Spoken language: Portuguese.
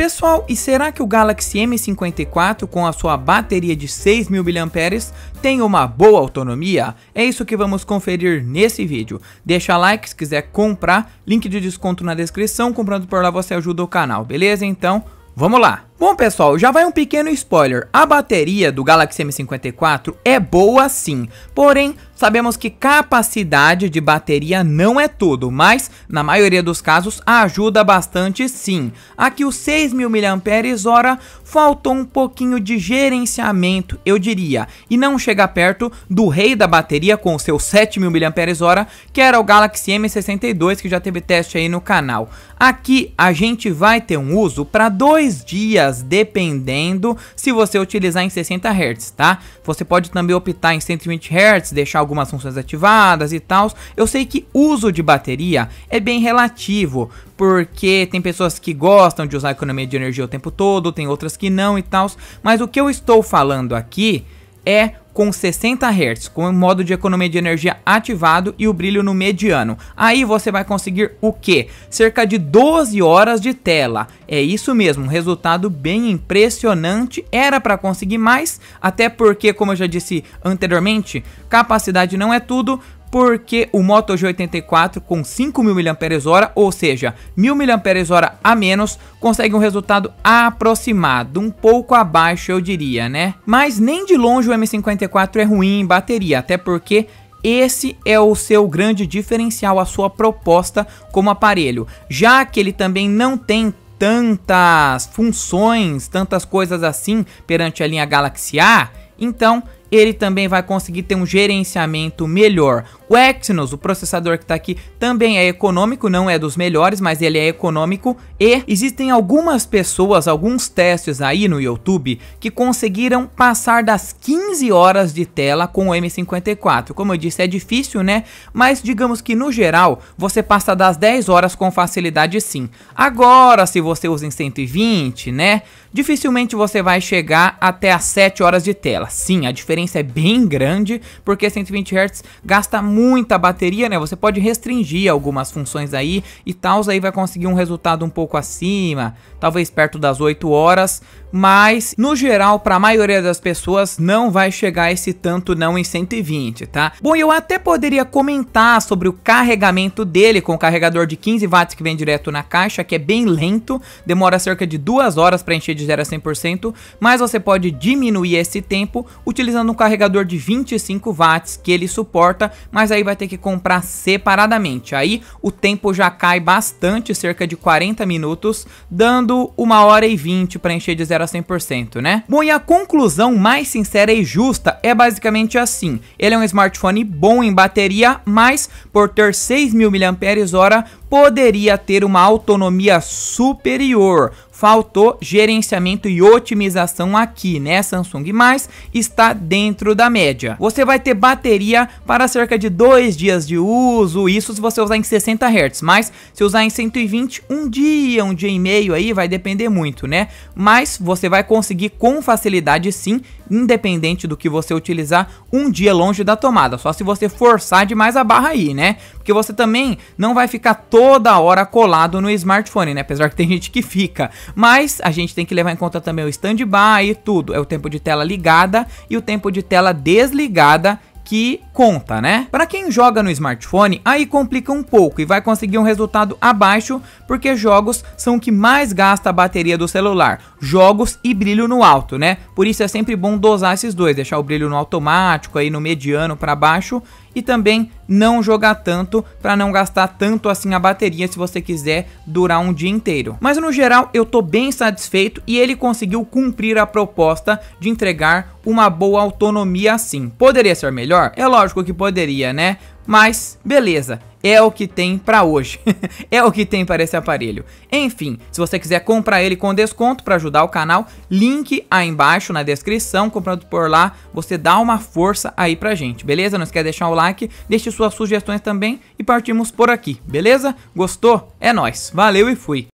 Pessoal, e será que o Galaxy M54 com a sua bateria de 6.000 mAh tem uma boa autonomia? É isso que vamos conferir nesse vídeo. Deixa like se quiser comprar, link de desconto na descrição, comprando por lá você ajuda o canal, beleza? Então, vamos lá! Bom pessoal, já vai um pequeno spoiler, a bateria do Galaxy M54 é boa sim, porém Sabemos que capacidade de bateria não é tudo, mas na maioria dos casos ajuda bastante sim. Aqui os 6.000 mAh faltou um pouquinho de gerenciamento, eu diria, e não chega perto do rei da bateria com seus 7.000 mAh, que era o Galaxy M62 que já teve teste aí no canal. Aqui a gente vai ter um uso para dois dias, dependendo se você utilizar em 60 Hz, tá? Você pode também optar em 120 Hz, deixar algumas funções ativadas e tal. Eu sei que uso de bateria é bem relativo, porque tem pessoas que gostam de usar a economia de energia o tempo todo, tem outras que não e tal. Mas o que eu estou falando aqui é com 60 Hz, com o modo de economia de energia ativado e o brilho no mediano. Aí você vai conseguir o que? Cerca de 12 horas de tela. É isso mesmo, um resultado bem impressionante. Era para conseguir mais, até porque, como eu já disse anteriormente, capacidade não é tudo, porque o Moto G84 com 5.000 mAh, ou seja, 1.000 mAh a menos, consegue um resultado aproximado, um pouco abaixo eu diria, né? Mas nem de longe o M54 é ruim em bateria, até porque esse é o seu grande diferencial, a sua proposta como aparelho, já que ele também não tem tantas funções, tantas coisas assim perante a linha Galaxy A, então ele também vai conseguir ter um gerenciamento melhor. O Exynos, o processador que está aqui, também é econômico, não é dos melhores, mas ele é econômico. E existem algumas pessoas, alguns testes aí no YouTube, que conseguiram passar das 15 horas de tela com o M54. Como eu disse, é difícil, né? Mas digamos que no geral, você passa das 10 horas com facilidade sim. Agora, se você usa em 120, né? Dificilmente você vai chegar até as 7 horas de tela. Sim, a diferença diferença é bem grande, porque 120 Hz gasta muita bateria, né? Você pode restringir algumas funções aí e tal, aí vai conseguir um resultado um pouco acima, talvez perto das 8 horas, mas no geral para a maioria das pessoas não vai chegar esse tanto não em 120, tá? Bom, eu até poderia comentar sobre o carregamento dele com o carregador de 15 watts que vem direto na caixa, que é bem lento, demora cerca de 2 horas para encher de 0 a 100%, mas você pode diminuir esse tempo utilizando no carregador de 25 watts que ele suporta, mas aí vai ter que comprar separadamente. Aí o tempo já cai bastante, cerca de 40 minutos, dando uma hora e 20 para encher de 0 a 100%, né? Bom, e a conclusão mais sincera e justa é basicamente assim. Ele é um smartphone bom em bateria, mas por ter 6.000 mAh poderia ter uma autonomia superior, faltou gerenciamento e otimização aqui, né? Samsung mais está dentro da média. Você vai ter bateria para cerca de dois dias de uso, isso se você usar em 60 Hz, mas se usar em 120, um dia, um dia e meio aí vai depender muito, né? Mas você vai conseguir com facilidade sim, independente do que você utilizar, um dia longe da tomada, só se você forçar demais a barra aí, né? que você também não vai ficar toda hora colado no smartphone, né? Apesar que tem gente que fica. Mas a gente tem que levar em conta também o stand-by e tudo. É o tempo de tela ligada e o tempo de tela desligada que conta, né? Para quem joga no smartphone, aí complica um pouco e vai conseguir um resultado abaixo, porque jogos são o que mais gasta a bateria do celular. Jogos e brilho no alto, né? Por isso é sempre bom dosar esses dois, deixar o brilho no automático aí no mediano para baixo e também não jogar tanto para não gastar tanto assim a bateria se você quiser durar um dia inteiro. Mas no geral eu tô bem satisfeito e ele conseguiu cumprir a proposta de entregar uma boa autonomia assim. Poderia ser melhor? É lógico que poderia, né? Mas beleza, é o que tem para hoje. é o que tem para esse aparelho. Enfim, se você quiser comprar ele com desconto para ajudar o canal, link aí embaixo na descrição, comprando por lá, você dá uma força aí pra gente, beleza? Não esquece de deixar o like, deixe suas sugestões também e partimos por aqui, beleza? Gostou? É nós. Valeu e fui.